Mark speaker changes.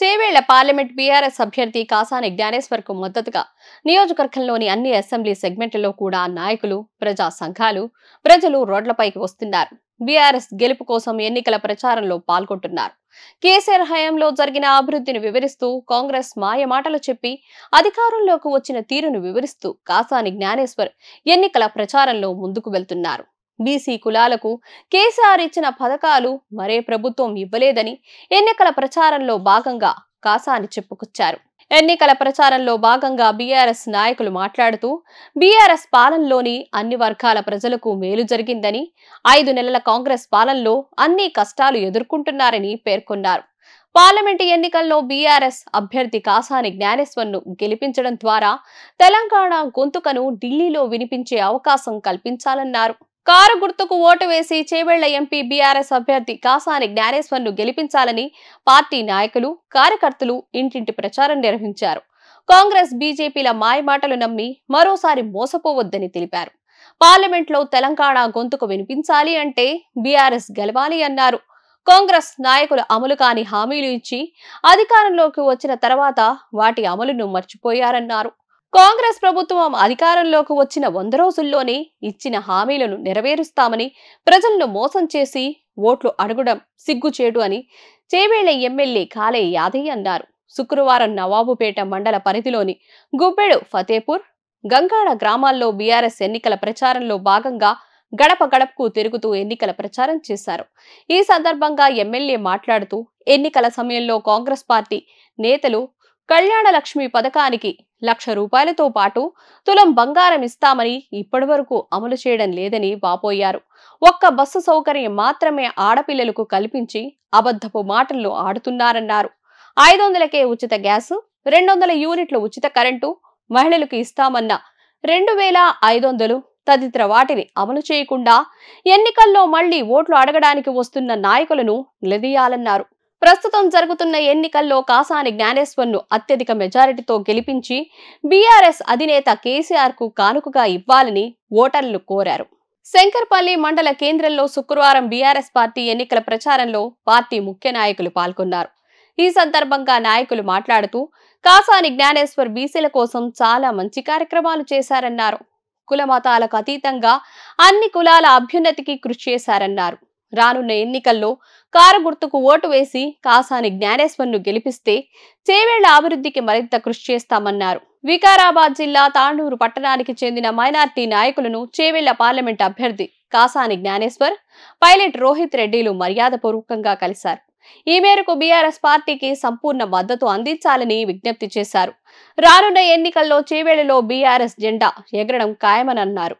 Speaker 1: Chevella parliament BRS అభ్యర్థి కాసాని జ్ఞానేశ్వర్ కు మద్దతుగా నియోజకవర్గంలోని అన్ని అసెంబ్లీ సెగ్మెంట్లలో కూడా నాయకులు ప్రజా సంఘాలు ప్రజలు రోడ్లపైకి వస్తున్నారు బీఆర్ఎస్ గెలుపు కోసం ఎన్నికల ప్రచారంలో పాల్గొంటున్నారు కేసీఆర్ హయాంలో జరిగిన అభివృద్ధిని వివరిస్తూ కాంగ్రెస్ మాయమాటలు చెప్పి అధికారంలోకి వచ్చిన తీరును వివరిస్తూ కాసాని జ్ఞానేశ్వర్ ఎన్నికల ప్రచారంలో ముందుకు వెళ్తున్నారు బీసీ కులాలకు కేసీఆర్ ఇచ్చిన పథకాలు మరే ప్రభుత్వం ఇవ్వలేదని ఎన్నికల ప్రచారంలో భాగంగా కాసాని చెప్పుకొచ్చారు ఎన్నికల ప్రచారంలో భాగంగా బీఆర్ఎస్ నాయకులు మాట్లాడుతూ బీఆర్ఎస్ పాలనలోని అన్ని వర్గాల ప్రజలకు మేలు జరిగిందని ఐదు నెలల కాంగ్రెస్ పాలనలో అన్ని కష్టాలు ఎదుర్కొంటున్నారని పేర్కొన్నారు పార్లమెంటు ఎన్నికల్లో బీఆర్ఎస్ అభ్యర్థి కాసాని జ్ఞానేశ్వర్ను గెలిపించడం ద్వారా తెలంగాణ గొంతుకను ఢిల్లీలో వినిపించే అవకాశం కల్పించాలన్నారు కారు గుర్తుకు ఓటు వేసి చేవెళ్ల ఎంపీ బీఆర్ఎస్ అభ్యర్థి కాసాని ను గెలిపించాలని పార్టీ నాయకులు కార్యకర్తలు ఇంటింటి ప్రచారం నిర్వహించారు కాంగ్రెస్ బీజేపీల మాయమాటలు నమ్మి మరోసారి మోసపోవద్దని తెలిపారు పార్లమెంట్లో తెలంగాణ గొంతుకు వినిపించాలి అంటే బీఆర్ఎస్ గెలవాలి అన్నారు కాంగ్రెస్ నాయకులు అమలు కాని హామీలు ఇచ్చి అధికారంలోకి వచ్చిన తర్వాత వాటి అమలును మర్చిపోయారన్నారు కాంగ్రెస్ ప్రభుత్వం అధికారంలోకి వచ్చిన వంద రోజుల్లోనే ఇచ్చిన హామీలను నెరవేరుస్తామని ప్రజలను మోసం చేసి ఓట్లు అడగడం సిగ్గుచేటు అని చేవేళ్ల ఎమ్మెల్యే కాలే యాదయ్య అన్నారు శుక్రవారం నవాబుపేట మండల పరిధిలోని గుబ్బెడు ఫతేపూర్ గంగాడ గ్రామాల్లో బీఆర్ఎస్ ఎన్నికల ప్రచారంలో భాగంగా గడప గడపకు తిరుగుతూ ఎన్నికల ప్రచారం చేశారు ఈ సందర్భంగా ఎమ్మెల్యే మాట్లాడుతూ ఎన్నికల సమయంలో కాంగ్రెస్ పార్టీ నేతలు కళ్యాణ లక్ష్మి పథకానికి లక్ష రూపాయలతో పాటు తులం బంగారం ఇస్తామని ఇప్పటివరకు అమలు చేయడం లేదని వాపోయారు ఒక్క బస్సు సౌకర్యం మాత్రమే ఆడపిల్లలకు కల్పించి అబద్ధపు మాటల్లో ఆడుతున్నారన్నారు ఐదు వందలకే ఉచిత గ్యాసు రెండు వందల యూనిట్ల ఉచిత కరెంటు మహిళలకు ఇస్తామన్న రెండు వేల ఐదు వందలు తదితర వాటిని అమలు చేయకుండా ఎన్నికల్లో మళ్లీ ఓట్లు అడగడానికి వస్తున్న నాయకులను నిలదీయాలన్నారు ప్రస్తుతం జరుగుతున్న ఎన్నికల్లో కాసాని జ్ఞానేశ్వర్ను అత్యధిక మెజారిటీతో గెలిపించి బీఆర్ఎస్ అధినేత కేసీఆర్ కు కానుకగా ఇవ్వాలని ఓటర్లు కోరారు శంకర్పల్లి మండల కేంద్రంలో శుక్రవారం బీఆర్ఎస్ పార్టీ ఎన్నికల ప్రచారంలో పార్టీ ముఖ్య నాయకులు పాల్గొన్నారు ఈ సందర్భంగా నాయకులు మాట్లాడుతూ కాసాని జ్ఞానేశ్వర్ బీసీల కోసం చాలా మంచి కార్యక్రమాలు చేశారన్నారు కుల మతాలకు అతీతంగా అన్ని కులాల అభ్యున్నతికి కృషి చేశారన్నారు రానున్న ఎన్నికల్లో కారు గుర్తుకు ఓటు వేసి కాసాని జ్ఞానేశ్వర్ను గెలిపిస్తే చేవేళ్ల అభివృద్ధికి మరింత కృషి చేస్తామన్నారు వికారాబాద్ జిల్లా తాండూరు పట్టణానికి చెందిన మైనార్టీ నాయకులను చేవేళ్ల పార్లమెంట్ అభ్యర్థి కాసాని జ్ఞానేశ్వర్ పైలట్ రోహిత్ రెడ్డిలు మర్యాదపూర్వకంగా కలిశారు ఈ మేరకు బీఆర్ఎస్ పార్టీకి సంపూర్ణ మద్దతు అందించాలని విజ్ఞప్తి చేశారు రానున్న ఎన్నికల్లో చేవేళ్లలో బీఆర్ఎస్ జెండా ఎగరడం ఖాయమనన్నారు